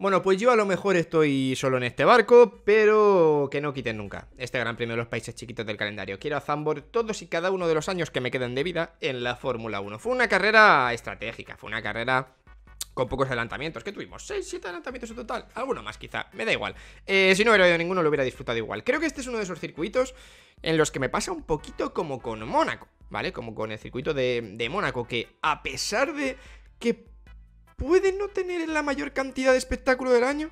Bueno, pues yo a lo mejor estoy solo en este barco, pero que no quiten nunca este Gran Premio de los Países Chiquitos del calendario. Quiero a Zambor todos y cada uno de los años que me quedan de vida en la Fórmula 1. Fue una carrera estratégica, fue una carrera con pocos adelantamientos, que tuvimos 6, 7 adelantamientos en total, alguno más quizá, me da igual. Eh, si no hubiera habido ninguno, lo hubiera disfrutado igual. Creo que este es uno de esos circuitos en los que me pasa un poquito como con Mónaco, ¿vale? Como con el circuito de Mónaco, que a pesar de que pueden no tener la mayor cantidad de espectáculo del año,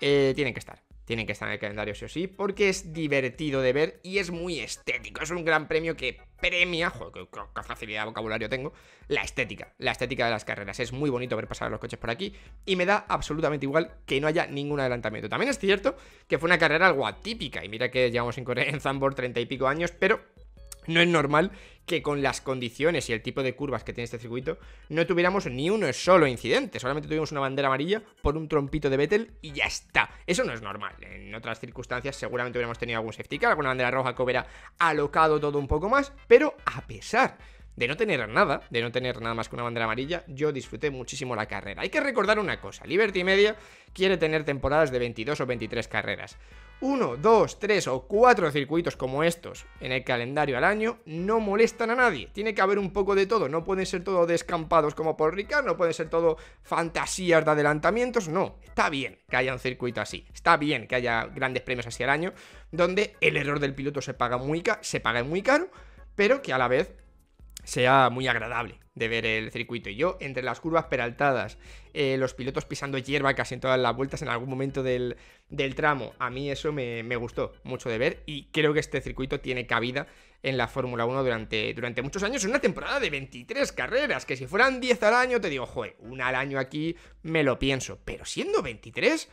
eh, tienen que estar. Tienen que estar en el calendario sí o sí, porque es divertido de ver y es muy estético. Es un gran premio que premia, joder, qué, facilidad de vocabulario tengo, la estética, la estética de las carreras. Es muy bonito ver pasar los coches por aquí y me da absolutamente igual que no haya ningún adelantamiento. También es cierto que fue una carrera algo atípica y mira que llevamos en en Zambor treinta y pico años, pero no es normal que con las condiciones y el tipo de curvas que tiene este circuito no tuviéramos ni uno solo incidente. Solamente tuvimos una bandera amarilla por un trompito de Vettel y ya está. Eso no es normal. En otras circunstancias seguramente hubiéramos tenido algún safety car, alguna bandera roja que hubiera alocado todo un poco más, pero a pesar de no tener nada, de no tener nada más que una bandera amarilla, yo disfruté muchísimo la carrera. Hay que recordar una cosa, Liberty Media quiere tener temporadas de 22 o 23 carreras. Uno, dos, tres o cuatro circuitos como estos en el calendario al año no molestan a nadie. Tiene que haber un poco de todo. No pueden ser todo descampados como por Ricard, no pueden ser todo fantasías de adelantamientos. No, está bien que haya un circuito así. Está bien que haya grandes premios así al año, donde el error del piloto se paga se paga muy caro, pero que a la vez sea muy agradable de ver el circuito. Y yo, entre las curvas peraltadas, eh, los pilotos pisando hierba casi en todas las vueltas en algún momento del, tramo, a mí eso me, gustó mucho de ver y creo que este circuito tiene cabida en la Fórmula 1 durante, durante muchos años. Una temporada de 23 carreras, que si fueran 10 al año te digo, joder, una al año aquí me lo pienso, pero siendo 23...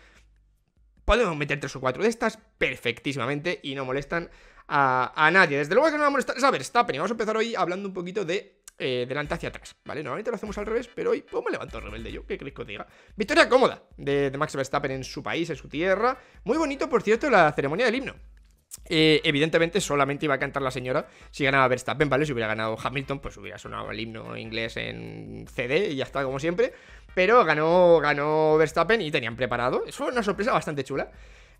Podemos meter tres o cuatro de estas perfectísimamente y no molestan a, nadie. Desde luego que no vamos a molestar a Verstappen. Y vamos a empezar hoy hablando un poquito de eh, delante hacia atrás, ¿vale? Normalmente lo hacemos al revés, pero hoy pues, me levanto rebelde yo, ¿qué crees que os diga? Victoria cómoda de, Max Verstappen en su país, en su tierra. Muy bonito, por cierto, la ceremonia del himno. Eh, evidentemente solamente iba a cantar la señora si ganaba Verstappen, ¿vale? Si hubiera ganado Hamilton, pues hubiera sonado el himno inglés en CD y ya está, como siempre. Pero ganó, ganó Verstappen y tenían preparado. Es una sorpresa bastante chula.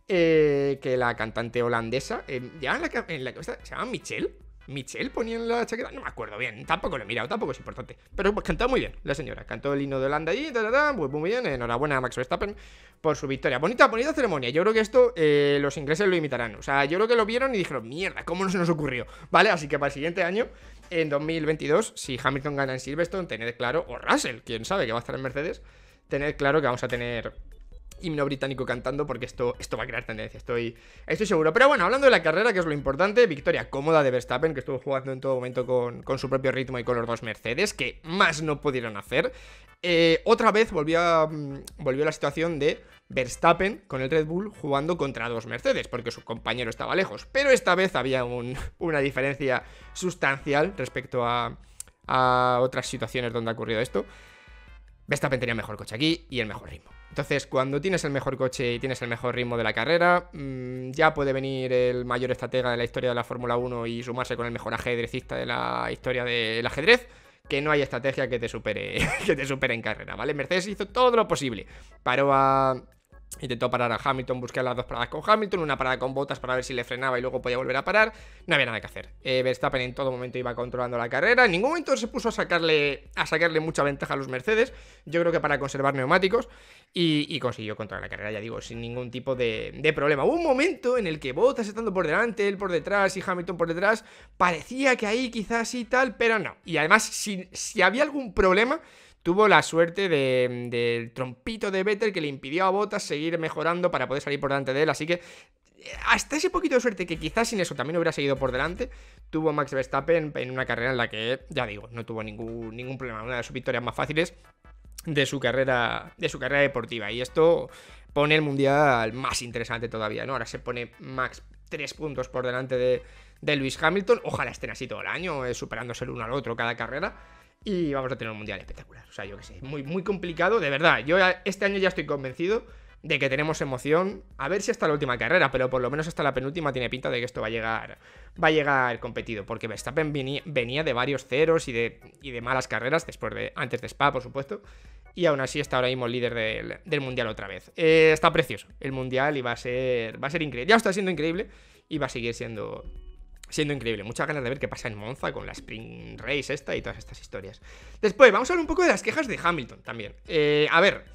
Eh, que la cantante holandesa, eh, ya la, se llama Michelle. Michelle ponía en la chaqueta, no me acuerdo bien, tampoco lo he mirado, tampoco es importante. Pero pues cantó muy bien la señora, cantó el himno de Holanda y pues muy bien. Enhorabuena a Max Verstappen por su victoria. Bonita, bonita ceremonia. Yo creo que esto eh, los ingleses lo imitarán. O sea, yo creo que lo vieron y dijeron, mierda, ¿cómo no se nos ocurrió? ¿Vale? Así que para el siguiente año, en 2022, si Hamilton gana en Silverstone, tened claro, o Russell, quién sabe que va a estar en Mercedes, tened claro que vamos a tener himno británico cantando porque esto, esto va a crear tendencia, estoy, estoy seguro. Pero bueno, hablando de la carrera, que es lo importante, victoria cómoda de Verstappen, que estuvo jugando en todo momento con, su propio ritmo y con los dos Mercedes, que más no pudieron hacer. Eh, otra vez mm, volvió la situación de Verstappen con el Red Bull jugando contra dos Mercedes, porque su compañero estaba lejos. Pero esta vez había una diferencia sustancial respecto a, a otras situaciones donde ha ocurrido esto. Vestapen tenía mejor coche aquí y el mejor ritmo. Entonces, cuando tienes el mejor coche y tienes el mejor ritmo de la carrera, mm, ya puede venir el mayor estratega de la historia de la Fórmula 1 y sumarse con el mejor ajedrecista de la historia del ajedrez, que no hay estrategia que te supere, que te supere en carrera, ¿vale? Mercedes hizo todo lo posible. Paró a, Intentó parar a Hamilton, buscar las dos paradas con Hamilton, una parada con botas para ver si le frenaba y luego podía volver a parar. No había nada que hacer. Eh, Verstappen en todo momento iba controlando la carrera. En ningún momento se puso a sacarle, a sacarle mucha ventaja a los Mercedes. Yo creo que para conservar neumáticos. Y, consiguió controlar la carrera, ya digo, sin ningún tipo de, problema. Hubo un momento en el que Bottas estando por delante, él por detrás y Hamilton por detrás. Parecía que ahí quizás y tal, pero no. Y además, si, si había algún problema tuvo la suerte mm, del de, trompito de Vettel que le impidió a Bottas seguir mejorando para poder salir por delante de él. Así que eh, hasta ese poquito de suerte que quizás sin eso también hubiera seguido por delante, tuvo Max Verstappen en una carrera en la que, ya digo, no tuvo ningún, ningún problema. Una de sus victorias más fáciles de su carrera, de su carrera deportiva. Y esto pone el mundial más interesante todavía, ¿no? Ahora se pone Max tres puntos por delante de, de Lewis Hamilton. Ojalá estén así todo el año, eh, superándose el uno al otro cada carrera y vamos a tener un mundial espectacular. O sea, yo qué sé, muy, muy complicado, de verdad. Yo este año ya estoy convencido de que tenemos emoción. A ver si hasta la última carrera, pero por lo menos hasta la penúltima tiene pinta de que esto va a llegar. Va a llegar competido. Porque Verstappen venía de varios ceros y de, de malas carreras después de, antes de Spa, por supuesto. Y aún así está ahora mismo líder del, Mundial otra vez. Eh, está precioso el Mundial y va a ser. Va a ser increíble. Ya está siendo increíble y va a seguir siendo siendo increíble. Muchas ganas de ver qué pasa en Monza con la Spring Race esta y todas estas historias. Después, vamos a hablar un poco de las quejas de Hamilton también. Eh, a ver,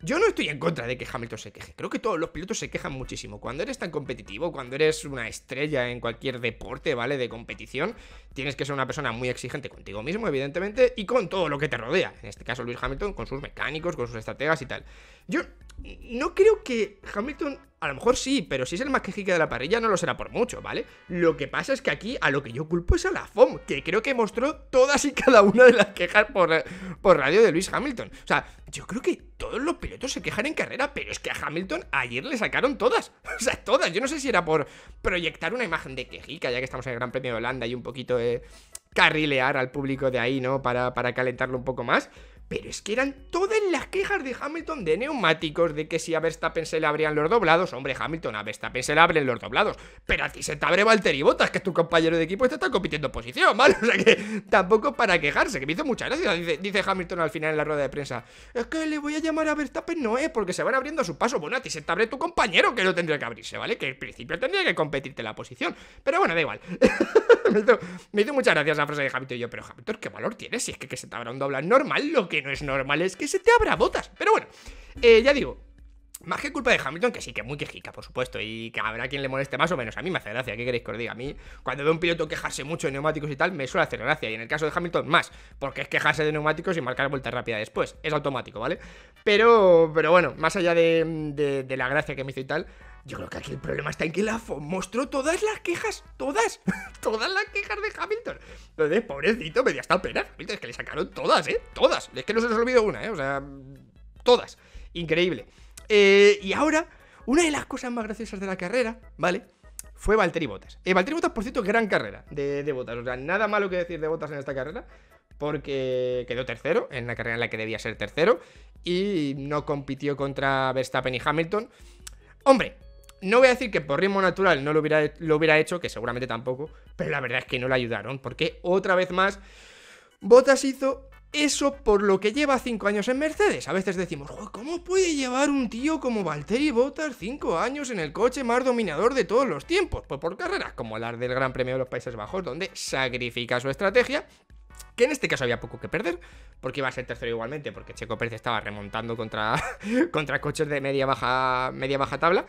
yo no estoy en contra de que Hamilton se queje. Creo que todos los pilotos se quejan muchísimo. Cuando eres tan competitivo, cuando eres una estrella en cualquier deporte, ¿vale? De competición, tienes que ser una persona muy exigente contigo mismo, evidentemente, y con todo lo que te rodea. En este caso, Luis Hamilton, con sus mecánicos, con sus estrategas y tal. Yo no creo que Hamilton a lo mejor sí, pero si es el más quejica de la parrilla no lo será por mucho, ¿vale? Lo que pasa es que aquí a lo que yo culpo es a la FOM, que creo que mostró todas y cada una de las quejas por, por radio de Luis Hamilton. O sea, yo creo que todos los pilotos se quejan en carrera, pero es que a Hamilton ayer le sacaron todas. O sea, todas. Yo no sé si era por proyectar una imagen de quejica, ya que estamos en el Gran Premio de Holanda y un poquito de carrilear al público de ahí, ¿no? Para, para calentarlo un poco más. Pero es que eran todas las quejas de Hamilton de neumáticos, de que si a Verstappen se le abrían los doblados, hombre Hamilton, a Verstappen se le abren los doblados, pero a ti se te abre y Bottas, que es tu compañero de equipo, te está compitiendo posición, ¿vale? O sea que tampoco para quejarse, que me hizo mucha gracia, dice, Hamilton al final en la rueda de prensa, es que le voy a llamar a Verstappen, no es, porque se van abriendo a su paso, bueno, a ti se te abre tu compañero, que no tendría que abrirse, ¿vale? Que al principio tendría que competirte la posición, pero bueno, da igual. me, hizo, muchas gracias mucha frase de Hamilton y yo, pero Hamilton, ¿qué valor tiene? Si es que, se te abra un doblado normal, lo que no es normal es que se te abra botas. Pero bueno, eh, ya digo, más que culpa de Hamilton, que sí, que muy quejica, por supuesto, y que habrá quien le moleste más o menos. A mí me hace gracia, ¿qué queréis que os diga? A mí, cuando veo un piloto quejarse mucho de neumáticos y tal, me suele hacer gracia. Y en el caso de Hamilton, más, porque es quejarse de neumáticos y marcar vuelta rápida después. Es automático, ¿vale? Pero, pero bueno, más allá de, de la gracia que me hizo y tal, yo creo que aquí el problema está en que la FOM mostró todas las quejas, todas, todas las quejas de Hamilton. Entonces, pobrecito, me dio hasta pena. es que le sacaron todas, ¿eh? Todas. Es que no se nos olvidó una, ¿eh? O sea, todas. Increíble. Eh, y ahora, una de las cosas más graciosas de la carrera, ¿vale? Fue Valtteri Bottas. Eh, Valtteri Bottas, por cierto, gran carrera de, de O sea, nada malo que decir de Bottas en esta carrera porque quedó tercero en la carrera en la que debía ser tercero y no compitió contra Verstappen y Hamilton. Hombre, no voy a decir que por ritmo natural no lo hubiera, lo hubiera hecho, que seguramente tampoco, pero la verdad es que no le ayudaron, porque otra vez más, Bottas hizo eso por lo que lleva 5 años en Mercedes. A veces decimos, ¿cómo puede llevar un tío como Valtteri Bottas 5 años en el coche más dominador de todos los tiempos? Pues por carreras como las del Gran Premio de los Países Bajos, donde sacrifica su estrategia que en este caso había poco que perder, porque iba a ser tercero igualmente, porque Checo Pérez estaba remontando contra, contra coches de media baja, media baja tabla.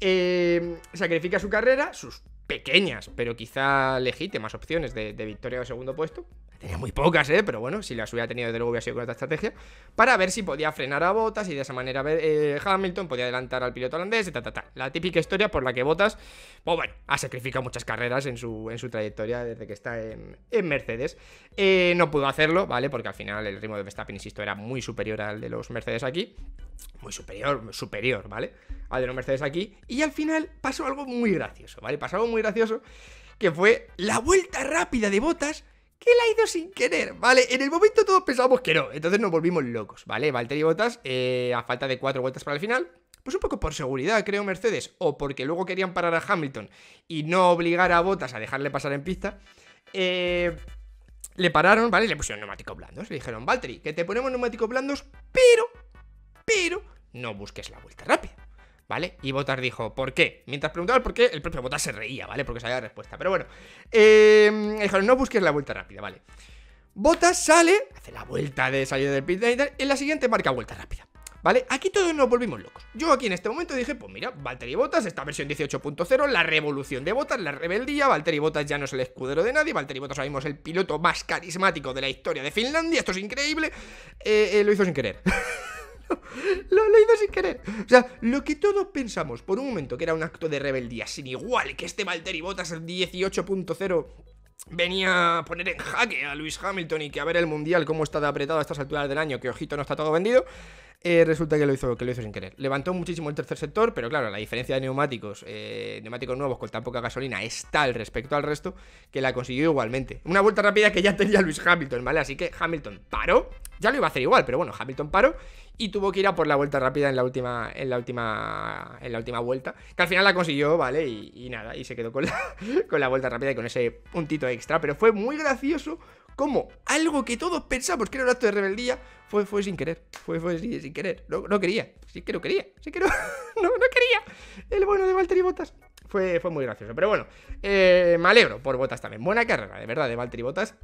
Em, sacrifica su carrera, sus pequeñas, pero quizá legítimas opciones de, de victoria o segundo puesto, tenía muy pocas, ¿eh? pero bueno, si las hubiera tenido, desde luego hubiera sido con esta estrategia, para ver si podía frenar a Botas y de esa manera eh, Hamilton podía adelantar al piloto holandés y ta, La típica historia por la que Botas, pues bueno, ha sacrificado muchas carreras en su, en su trayectoria desde que está en, Mercedes. Eh, no pudo hacerlo, ¿vale? Porque al final el ritmo de Verstappen, insisto, era muy superior al de los Mercedes aquí. Muy superior, superior, ¿vale? Al de los Mercedes aquí. Y al final pasó algo muy gracioso, ¿vale? Pasó algo muy gracioso, que fue la vuelta rápida de Botas ¿Qué la ha ido sin querer, ¿vale? En el momento todos pensábamos que no, entonces nos volvimos locos, ¿vale? Valtteri Bottas, eh, a falta de cuatro vueltas para el final, pues un poco por seguridad, creo, Mercedes, o porque luego querían parar a Hamilton y no obligar a Bottas a dejarle pasar en pista, eh, le pararon, ¿vale? Le pusieron neumáticos blandos, le dijeron, Valtteri, que te ponemos neumáticos blandos, pero, pero, no busques la vuelta rápida. ¿vale? Y Botas dijo, ¿por qué? Mientras preguntaba por qué, el propio Botas se reía, ¿vale? Porque sabía la respuesta. Pero bueno, eh, Dijeron, no busques la vuelta rápida, ¿vale? Botas sale, hace la vuelta de salir del pit y en la siguiente marca vuelta rápida. ¿Vale? Aquí todos nos volvimos locos. Yo aquí en este momento dije, pues mira, Valtteri Botas, esta versión 18.0, la revolución de Botas, la rebeldía, Valtteri Botas ya no es el escudero de nadie, Valtteri Botas ahora mismo el piloto más carismático de la historia de Finlandia, esto es increíble, eh, eh, lo hizo sin querer. Lo he leído sin querer. O sea, lo que todos pensamos por un momento que era un acto de rebeldía sin igual, que este Valtteri Bottas 18.0 venía a poner en jaque a Lewis Hamilton y que a ver el mundial cómo está de apretado a estas alturas del año, que ojito no está todo vendido. Eh, resulta que lo, hizo, que lo hizo sin querer. Levantó muchísimo el tercer sector, pero claro, la diferencia de neumáticos, eh, neumáticos nuevos con tan poca gasolina es tal respecto al resto que la consiguió igualmente. Una vuelta rápida que ya tenía Luis Hamilton, ¿vale? Así que Hamilton paró, ya lo iba a hacer igual, pero bueno, Hamilton paró y tuvo que ir a por la vuelta rápida en la última, en la última, en la última vuelta, que al final la consiguió, ¿vale? Y, nada, y se quedó con la, con la vuelta rápida y con ese puntito extra, pero fue muy gracioso como algo que todos pensamos que era un acto de rebeldía fue, fue sin querer. Fue, fue sin, querer. No, quería. Sí que no quería. Sí que no, no, quería. El bueno de Valtteri Botas. Fue, fue muy gracioso. Pero bueno, eh, me alegro por Botas también. Buena carrera, de verdad, de Valtteri Botas.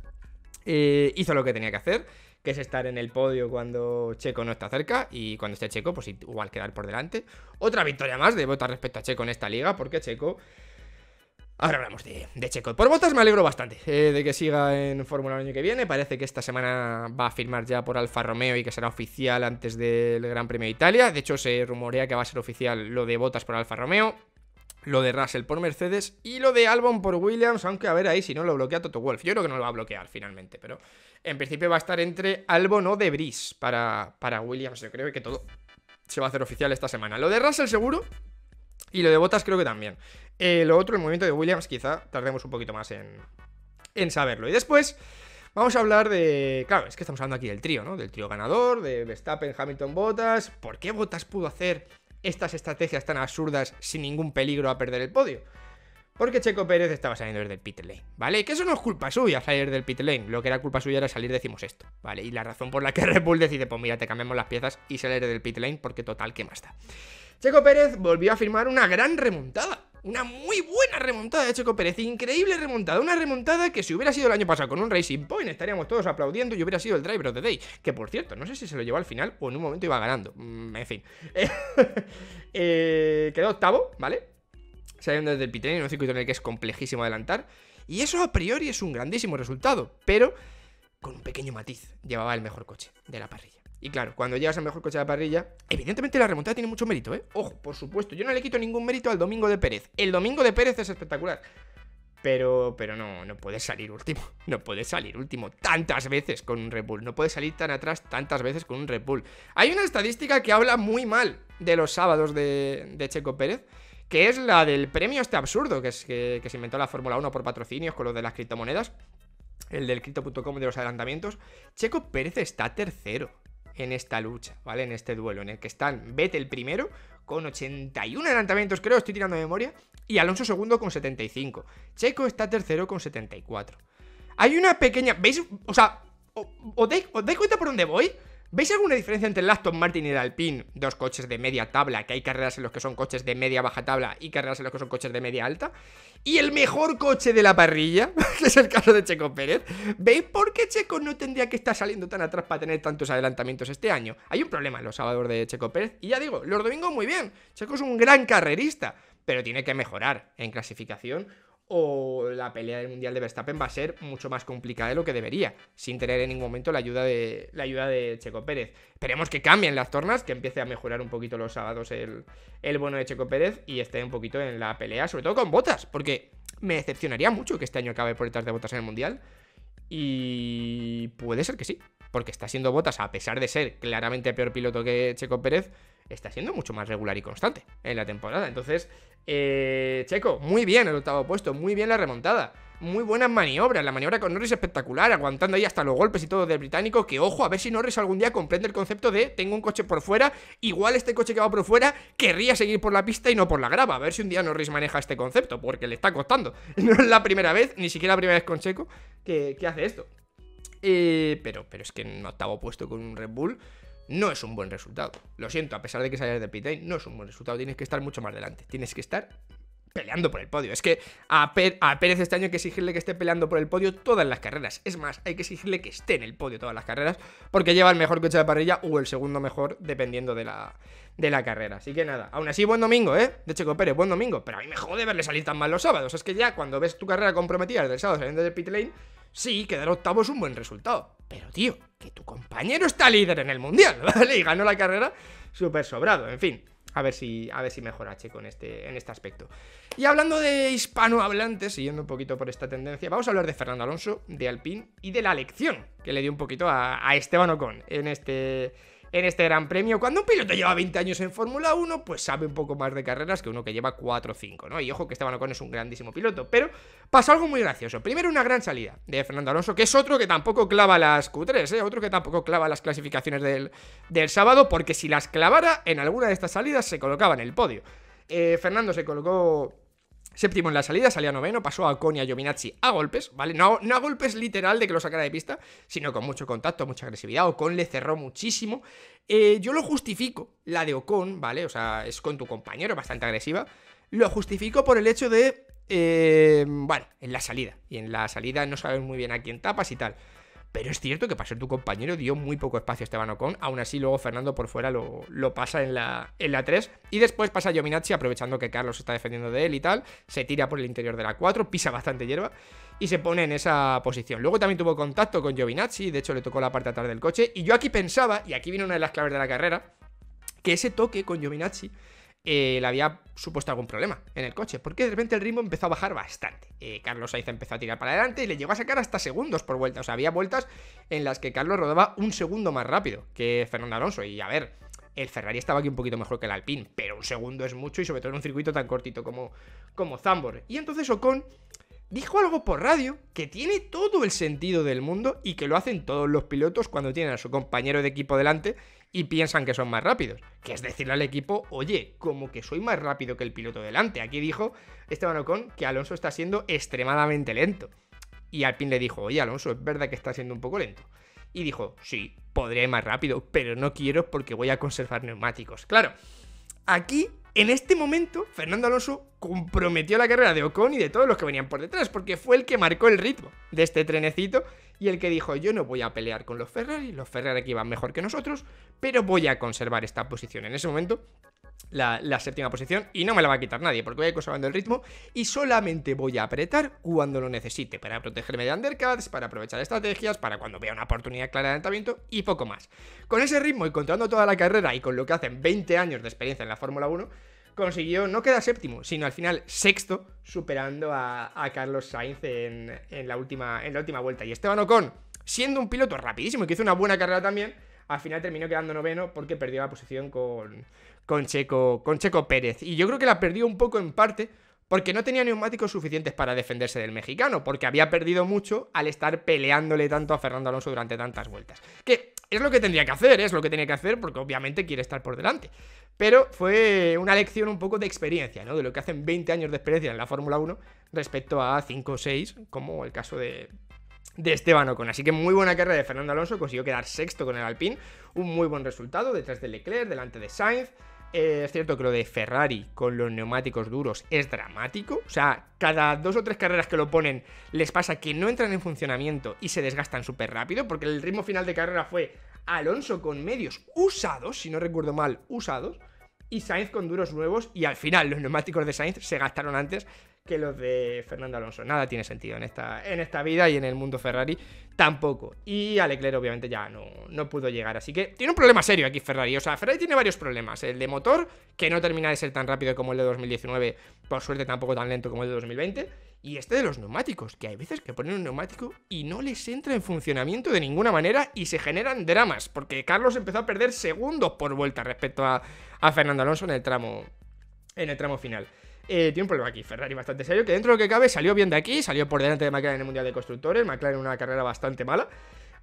Eh, hizo lo que tenía que hacer, que es estar en el podio cuando Checo no está cerca y cuando esté Checo, pues igual quedar por delante. Otra victoria más de Botas respecto a Checo en esta liga, porque Checo Ahora hablamos de, de Checo. Por Botas me alegro bastante eh, de que siga en Fórmula el año que viene. Parece que esta semana va a firmar ya por Alfa Romeo y que será oficial antes del Gran Premio de Italia. De hecho, se rumorea que va a ser oficial lo de Botas por Alfa Romeo, lo de Russell por Mercedes y lo de Albon por Williams, aunque a ver ahí si no lo bloquea Toto Wolf. Yo creo que no lo va a bloquear finalmente, pero en principio va a estar entre Albon o Debris para, para Williams. Yo creo que todo se va a hacer oficial esta semana. Lo de Russell seguro, y lo de Botas creo que también. Eh, lo otro, el movimiento de Williams, quizá tardemos un poquito más en, saberlo. Y después vamos a hablar de... Claro, es que estamos hablando aquí del trío, ¿no? Del trío ganador, de Verstappen, Hamilton, Botas. ¿Por qué Botas pudo hacer estas estrategias tan absurdas sin ningún peligro a perder el podio? Porque Checo Pérez estaba saliendo desde el pit lane, ¿vale? Que eso no es culpa suya salir del pit lane. Lo que era culpa suya era salir, decimos esto, ¿vale? Y la razón por la que Red Bull decide, pues mira, te cambiamos las piezas y salir del pit lane porque total, ¿qué más da? Checo Pérez volvió a firmar una gran remontada. Una muy buena remontada de Checo Pérez, increíble remontada, una remontada que si hubiera sido el año pasado con un Racing Point estaríamos todos aplaudiendo y hubiera sido el driver of the day, que por cierto, no sé si se lo llevó al final o en un momento iba ganando, mm, en fin. Eh, quedó octavo, ¿vale? Saliendo desde el en un circuito en el que es complejísimo adelantar, y eso a priori es un grandísimo resultado, pero con un pequeño matiz, llevaba el mejor coche de la parrilla. Y claro, cuando llegas al mejor coche de parrilla, evidentemente la remontada tiene mucho mérito, ¿eh? Ojo, por supuesto, yo no le quito ningún mérito al Domingo de Pérez. El Domingo de Pérez es espectacular. Pero, pero no, no puedes salir último. No puedes salir último tantas veces con un Red Bull. No puedes salir tan atrás tantas veces con un Red Bull. Hay una estadística que habla muy mal de los sábados de, Checo Pérez, que es la del premio este absurdo que, es, que, se inventó la Fórmula 1 por patrocinios con los de las criptomonedas. El del cripto.com de los adelantamientos. Checo Pérez está tercero en esta lucha, ¿vale? En este duelo, en el que están Betel primero con 81 adelantamientos, creo, estoy tirando de memoria, y Alonso segundo con 75. Checo está tercero con 74. Hay una pequeña... ¿Veis? O sea, ¿os dais, cuenta por dónde voy? ¿Veis alguna diferencia entre el Aston Martin y el Alpine? Dos coches de media tabla, que hay carreras en los que son coches de media baja tabla y carreras en los que son coches de media alta. Y el mejor coche de la parrilla, que este es el caso de Checo Pérez. ¿Veis por qué Checo no tendría que estar saliendo tan atrás para tener tantos adelantamientos este año? Hay un problema en los sábados de Checo Pérez. Y ya digo, los domingos muy bien. Checo es un gran carrerista, pero tiene que mejorar en clasificación o la pelea del Mundial de Verstappen va a ser mucho más complicada de lo que debería, sin tener en ningún momento la ayuda de, la ayuda de Checo Pérez. Esperemos que cambien las tornas, que empiece a mejorar un poquito los sábados el, el bono de Checo Pérez y esté un poquito en la pelea, sobre todo con botas, porque me decepcionaría mucho que este año acabe por detrás de botas en el Mundial. Y puede ser que sí porque está siendo Botas, a pesar de ser claramente peor piloto que Checo Pérez, está siendo mucho más regular y constante en la temporada. Entonces, eh, Checo, muy bien el octavo puesto, muy bien la remontada. Muy buenas maniobras, la maniobra con Norris espectacular, aguantando ahí hasta los golpes y todo del británico, que ojo, a ver si Norris algún día comprende el concepto de tengo un coche por fuera, igual este coche que va por fuera querría seguir por la pista y no por la grava, a ver si un día Norris maneja este concepto, porque le está costando. No es la primera vez, ni siquiera la primera vez con Checo, que, que hace esto. Eh, pero, pero es que en octavo puesto con un Red Bull no es un buen resultado. Lo siento, a pesar de que salgas de pit lane no es un buen resultado. Tienes que estar mucho más delante. Tienes que estar peleando por el podio. Es que a, Pérez este año hay que exigirle que esté peleando por el podio todas las carreras. Es más, hay que exigirle que esté en el podio todas las carreras porque lleva el mejor coche de parrilla o el segundo mejor dependiendo de la, de la carrera. Así que nada, aún así buen domingo, ¿eh? De Checo Pérez, buen domingo. Pero a mí me jode verle salir tan mal los sábados. Es que ya cuando ves tu carrera comprometida desde el sábado saliendo de pit lane Sí, quedar octavo es un buen resultado. Pero, tío, que tu compañero está líder en el mundial, ¿vale? Y ganó la carrera súper sobrado. En fin, a ver si, a ver si mejora Checo en este, en este aspecto. Y hablando de hispanohablantes, siguiendo un poquito por esta tendencia, vamos a hablar de Fernando Alonso, de Alpine y de la lección que le dio un poquito a Esteban Ocon en este en este gran premio. Cuando un piloto lleva 20 años en Fórmula 1, pues sabe un poco más de carreras que uno que lleva 4 o 5, ¿no? Y ojo que Esteban Ocon es un grandísimo piloto, pero pasó algo muy gracioso. Primero una gran salida de Fernando Alonso, que es otro que tampoco clava las Q3, ¿eh? Otro que tampoco clava las clasificaciones del, sábado, porque si las clavara en alguna de estas salidas se colocaba en el podio. Eh, Fernando se colocó Séptimo en la salida, salía noveno, pasó a Ocon y a golpes, ¿vale? No, a golpes literal de que lo sacara de pista, sino con mucho contacto, mucha agresividad. Ocon le cerró muchísimo. Eh, yo lo justifico, la de Ocon, ¿vale? O sea, es con tu compañero, bastante agresiva. Lo justifico por el hecho de. Eh, bueno, en la salida. Y en la salida no sabes muy bien a quién tapas y tal. Pero es cierto que para ser tu compañero dio muy poco espacio a Esteban Ocon. Aún así, luego Fernando por fuera lo, pasa en la, en la 3. Y después pasa Giovinazzi, aprovechando que Carlos está defendiendo de él y tal. Se tira por el interior de la 4, pisa bastante hierba y se pone en esa posición. Luego también tuvo contacto con Giovinazzi, de hecho le tocó la parte atrás del coche. Y yo aquí pensaba, y aquí viene una de las claves de la carrera, que ese toque con Giovinazzi eh, le había supuesto algún problema en el coche, porque de repente el ritmo empezó a bajar bastante. Eh, Carlos Sainz empezó a tirar para adelante y le llegó a sacar hasta segundos por vuelta. O sea, había vueltas en las que Carlos rodaba un segundo más rápido que Fernando Alonso. Y a ver, el Ferrari estaba aquí un poquito mejor que el Alpine, pero un segundo es mucho y sobre todo en un circuito tan cortito como, como Zambor. Y entonces Ocon dijo algo por radio que tiene todo el sentido del mundo y que lo hacen todos los pilotos cuando tienen a su compañero de equipo delante y piensan que son más rápidos. Que es decirle al equipo, oye, como que soy más rápido que el piloto delante. Aquí dijo Esteban Ocon que Alonso está siendo extremadamente lento. Y Alpine le dijo, oye Alonso, es verdad que está siendo un poco lento. Y dijo, sí, podría ir más rápido, pero no quiero porque voy a conservar neumáticos. Claro, aquí en este momento, Fernando Alonso comprometió la carrera de Ocon y de todos los que venían por detrás, porque fue el que marcó el ritmo de este trenecito y el que dijo yo no voy a pelear con los Ferrari, los Ferrari aquí van mejor que nosotros, pero voy a conservar esta posición. En ese momento la, séptima posición y no me la va a quitar nadie porque voy a ir conservando el ritmo y solamente voy a apretar cuando lo necesite para protegerme de undercuts, para aprovechar estrategias, para cuando vea una oportunidad clara de adelantamiento y poco más. Con ese ritmo y contando toda la carrera y con lo que hacen 20 años de experiencia en la Fórmula 1, consiguió no queda séptimo, sino al final sexto, superando a, Carlos Sainz en, la última, en la última vuelta. Y Esteban Ocon, siendo un piloto rapidísimo y que hizo una buena carrera también, al final terminó quedando noveno porque perdió la posición con, con, Checo, con Checo Pérez. Y yo creo que la perdió un poco en parte porque no tenía neumáticos suficientes para defenderse del mexicano, porque había perdido mucho al estar peleándole tanto a Fernando Alonso durante tantas vueltas. Que es lo que tendría que hacer, es lo que tenía que hacer porque obviamente quiere estar por delante. Pero fue una lección un poco de experiencia, ¿no? De lo que hacen 20 años de experiencia en la Fórmula 1 respecto a 5 o 6, como el caso de, de Esteban Ocon. Así que muy buena carrera de Fernando Alonso, consiguió quedar sexto con el Alpine, un muy buen resultado detrás de Leclerc, delante de Sainz. Eh, es cierto que lo de Ferrari con los neumáticos duros es dramático. O sea, cada dos o tres carreras que lo ponen les pasa que no entran en funcionamiento y se desgastan súper rápido, porque el ritmo final de carrera fue Alonso con medios usados, si no recuerdo mal, usados y Sainz con duros nuevos y al final los neumáticos de Sainz se gastaron antes que los de Fernando Alonso. Nada tiene sentido en esta, en esta vida y en el mundo Ferrari tampoco. Y a obviamente ya no, no pudo llegar. Así que tiene un problema serio aquí Ferrari. O sea, Ferrari tiene varios problemas. El de motor, que no termina de ser tan rápido como el de 2019, por suerte tampoco tan lento como el de 2020 y este de los neumáticos, que hay veces que ponen un neumático y no les entra en funcionamiento de ninguna manera y se generan dramas, porque Carlos empezó a perder segundos por vuelta respecto a, Fernando Alonso en el tramo, en el tramo final. Eh, tiene un problema aquí, Ferrari bastante serio, que dentro de lo que cabe salió bien de aquí, salió por delante de McLaren en el Mundial de Constructores, McLaren una carrera bastante mala.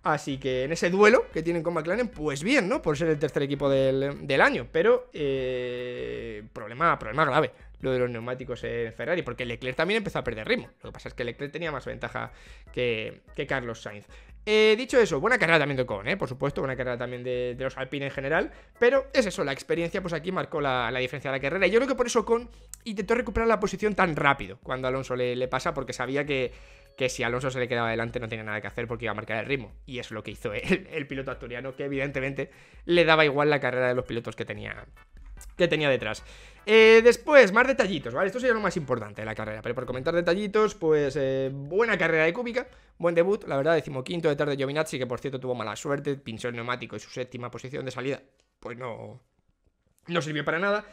Así que en ese duelo que tienen con McLaren, pues bien, ¿no? Por ser el tercer equipo del, año, pero eh, problema, problema grave lo de los neumáticos en Ferrari, porque Leclerc también empezó a perder ritmo. Lo que pasa es que Leclerc tenía más ventaja que, Carlos Sainz. Eh, dicho eso, buena carrera también de Kohn, eh, por supuesto, buena carrera también de, los alpines en general, pero es eso, la experiencia pues aquí marcó la, diferencia de la carrera. Y yo creo que por eso Kohn intentó recuperar la posición tan rápido cuando Alonso le, le pasa, porque sabía que, que si Alonso se le quedaba adelante no tenía nada que hacer porque iba a marcar el ritmo. Y es lo que hizo el, el piloto asturiano, que evidentemente le daba igual la carrera de los pilotos que tenía que tenía detrás. Eh, después, más detallitos, ¿vale? Esto sería lo más importante de la carrera, pero por comentar detallitos, pues eh, buena carrera de Kubica, buen debut, la verdad, decimoquinto tarde, de Giovinazzi, que por cierto tuvo mala suerte, pinchó el neumático y su séptima posición de salida, pues no, no sirvió para nada.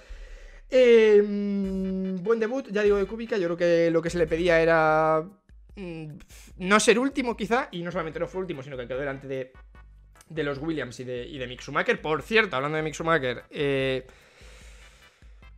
Em, buen debut, ya digo, de Kubica, yo creo que lo que se le pedía era mm, no ser último quizá, y no solamente no fue último, sino que quedó delante de, los Williams y de, y Mick Schumacher. Por cierto, hablando de Mick Schumacher, eh,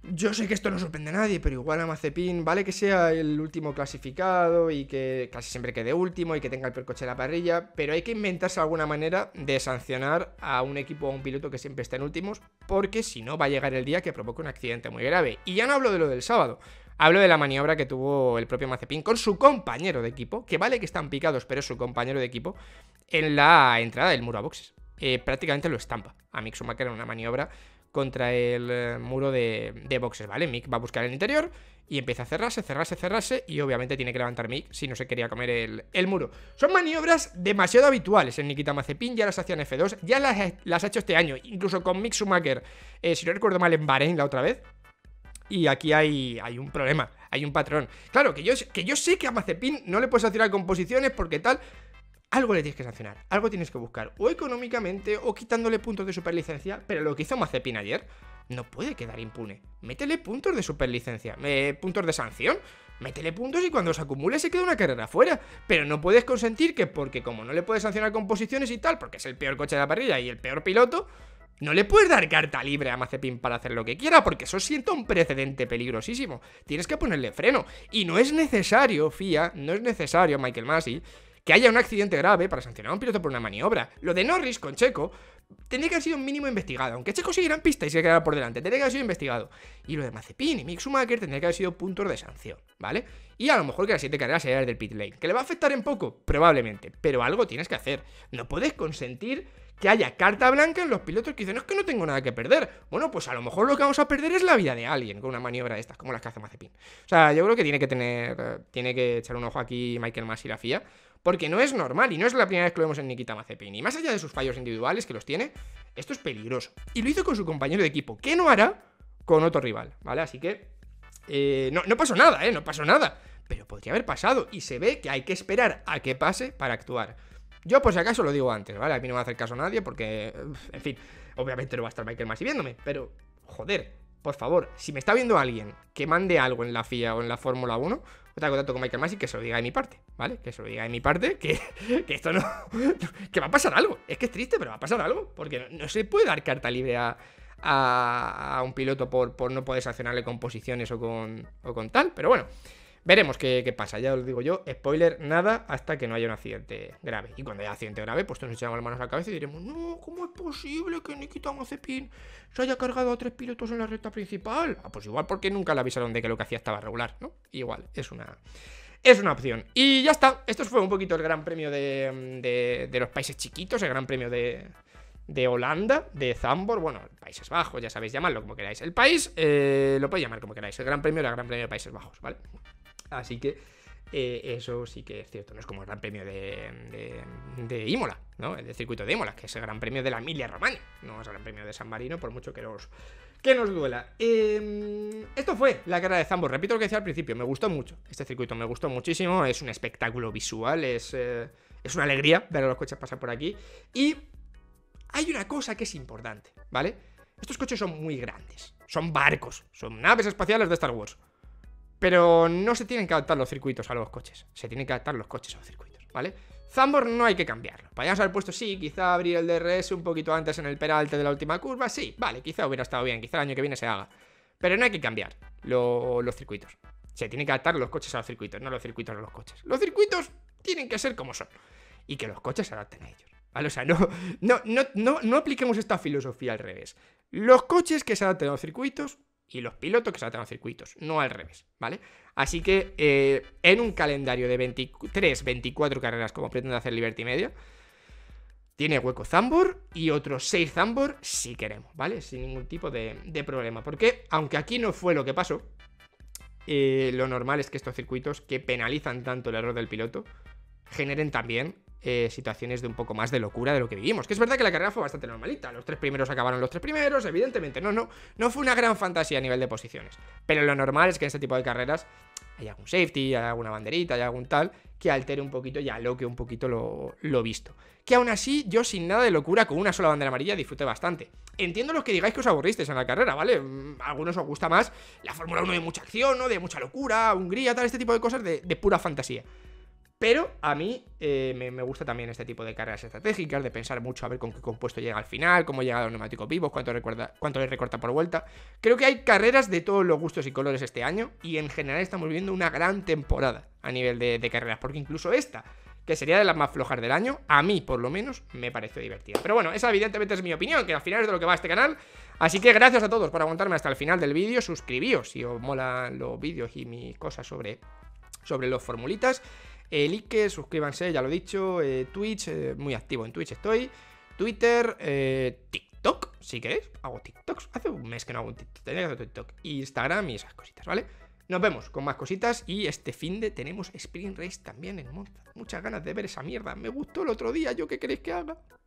yo sé que esto no sorprende a nadie, pero igual a Mazepin, vale que sea el último clasificado y que casi siempre quede último y que tenga el percoche en la parrilla, pero hay que inventarse alguna manera de sancionar a un equipo o a un piloto que siempre está en últimos, porque si no va a llegar el día que provoque un accidente muy grave. Y ya no hablo de lo del sábado, hablo de la maniobra que tuvo el propio Mazepin con su compañero de equipo, que vale que están picados, pero es su compañero de equipo, en la entrada del muro a boxes. Eh, prácticamente lo estampa a Mick Schumacher en una maniobra contra el eh, muro de, boxes, ¿vale? Mick va a buscar el interior y empieza a cerrarse, cerrarse, cerrarse y obviamente tiene que levantar Mick si no se quería comer el, muro. Son maniobras demasiado habituales en Nikita Mazepin, ya las hacía en F2, ya las, ha hecho este año, incluso con Mick Schumacher, eh, si no recuerdo mal, en Bahrein la otra vez. Y aquí hay, hay un problema, hay un patrón. Claro, que yo, que yo sé que a Mazepin no le puedes hacer a composiciones porque tal, algo le tienes que sancionar, algo tienes que buscar, o económicamente, o quitándole puntos de superlicencia, pero lo que hizo Mazepin ayer no puede quedar impune. Métele puntos de superlicencia, eh, puntos de sanción, métele puntos y cuando se acumule se queda una carrera fuera. Pero no puedes consentir que, porque como no le puedes sancionar con posiciones y tal, porque es el peor coche de la parrilla y el peor piloto, no le puedes dar carta libre a Mazepin para hacer lo que quiera, porque eso sienta un precedente peligrosísimo. Tienes que ponerle freno. Y no es necesario, FIA, no es necesario, Michael Massey, que haya un accidente grave para sancionar a un piloto por una maniobra. Lo de Norris con Checo tendría que haber sido un mínimo investigado. Aunque Checo siguiera en pista y se quedara por delante, tendría que haber sido investigado. Y lo de Mazepin y Mick Schumacher tendría que haber sido puntos de sanción, ¿vale? Y a lo mejor que la siguiente carrera sea del pit lane. ¿Que le va a afectar en poco? Probablemente. Pero algo tienes que hacer. No puedes consentir que haya carta blanca en los pilotos que dicen, es que no tengo nada que perder. Bueno, pues a lo mejor lo que vamos a perder es la vida de alguien con una maniobra de estas, como las que hace Mazepin. O sea, yo creo que tiene que tener, eh, tiene que echar un ojo aquí Michael Mas y la FIA, porque no es normal y no es la primera vez que lo vemos en Nikita Mazepin. Y más allá de sus fallos individuales que los tiene, esto es peligroso. Y lo hizo con su compañero de equipo, que no hará con otro rival, ¿vale? Así que eh, no, pasó nada, ¿eh? No pasó nada. Pero podría haber pasado y se ve que hay que esperar a que pase para actuar. Yo por si acaso lo digo antes, ¿vale? A mí no me va a hacer caso a nadie porque, en fin, obviamente no va a estar Michael Masi viéndome, pero, joder, por favor, si me está viendo alguien que mande algo en la FIA o en la Fórmula 1, estar en contacto con Michael Masi, que se lo diga de mi parte, ¿vale? Que se lo diga de mi parte, que, esto no. que va a pasar algo. Es que es triste, pero va a pasar algo. Porque no, se puede dar carta libre a, a, un piloto por, por, no poder sancionarle con posiciones o con, o con tal. Pero bueno. Veremos qué, pasa, ya os digo yo, spoiler, nada hasta que no haya un accidente grave. Y cuando haya accidente grave, pues nos echamos las manos a la cabeza y diremos, no, ¿cómo es posible que Nikita Mazepin se haya cargado a tres pilotos en la recta principal? Ah, pues igual porque nunca le avisaron de que lo que hacía estaba regular, ¿no? Igual, es una es una opción. Y ya está. Esto fue un poquito el gran premio de, los países chiquitos, el gran premio de, Holanda, de Zambor, bueno, Países Bajos, ya sabéis llamarlo como queráis. El país eh, lo podéis llamar como queráis. El gran premio era el gran premio de Países Bajos, ¿vale? Así que eh, eso sí que es cierto, no es como el Gran Premio de, Imola, ¿no? El de circuito de Imola, que es el Gran Premio de la Emilia Romagna, no es el Gran Premio de San Marino, por mucho que nos, que nos duela. Em, esto fue la guerra de Zambos, repito lo que decía al principio, me gustó mucho, este circuito me gustó muchísimo, es un espectáculo visual, es, eh, es una alegría ver a los coches pasar por aquí y hay una cosa que es importante, ¿vale? Estos coches son muy grandes, son barcos, son naves espaciales de Star Wars. Pero no se tienen que adaptar los circuitos a los coches. Se tienen que adaptar los coches a los circuitos, ¿vale? Zambor no hay que cambiarlo. Podríamos haber puesto, sí, quizá abrir el DRS un poquito antes en el peralte de la última curva. Sí, vale, quizá hubiera estado bien, quizá el año que viene se haga. Pero no hay que cambiar los circuitos. Se tienen que adaptar los coches a los circuitos, no los circuitos a los coches. Los circuitos tienen que ser como son. Y que los coches se adapten a ellos. ¿Vale? O sea, no, no, no, no apliquemos esta filosofía al revés. Los coches que se adapten a los circuitos y los pilotos que los circuitos, no al revés, ¿vale? Así que eh, en un calendario de 23, 24 carreras como pretende hacer Liberty Media, tiene hueco Zambor y otros 6 Zambor si queremos, ¿vale? Sin ningún tipo de, problema. Porque aunque aquí no fue lo que pasó, eh, lo normal es que estos circuitos que penalizan tanto el error del piloto generen también eh, situaciones de un poco más de locura de lo que vivimos. Que es verdad que la carrera fue bastante normalita. Los tres primeros acabaron los tres primeros, evidentemente. No, no, no fue una gran fantasía a nivel de posiciones. Pero lo normal es que en este tipo de carreras hay algún safety, hay alguna banderita, hay algún tal que altere un poquito ya lo que un poquito lo, visto. Que aún así, yo sin nada de locura, con una sola bandera amarilla, disfruté bastante. Entiendo los que digáis que os aburristeis en la carrera, ¿vale? Mm, algunos os gusta más la Fórmula 1 de mucha acción, ¿no? De mucha locura, Hungría, tal, este tipo de cosas de pura fantasía. Pero a mí eh, me, gusta también este tipo de carreras estratégicas, de pensar mucho a ver con qué compuesto llega al final, cómo llega a los neumáticos vivos, cuánto, recuerda, cuánto le recorta por vuelta. Creo que hay carreras de todos los gustos y colores este año y en general estamos viendo una gran temporada a nivel de, carreras, porque incluso esta, que sería de las más flojas del año, a mí por lo menos me pareció divertida. Pero bueno, esa evidentemente es mi opinión, que al final es de lo que va este canal. Así que gracias a todos por aguantarme hasta el final del vídeo, suscribíos si os mola los vídeos y mi cosas sobre, sobre los formulitas eh, suscríbanse, ya lo he dicho, eh, Twitch, eh, muy activo en Twitch estoy, Twitter, eh, TikTok, si queréis, hago TikToks, hace un mes que no hago un TikTok, TikTok, Instagram y esas cositas, ¿vale? Nos vemos con más cositas y este fin de tenemos Spring Race también en Monza. Muchas ganas de ver esa mierda. Me gustó el otro día, ¿yo qué queréis que haga?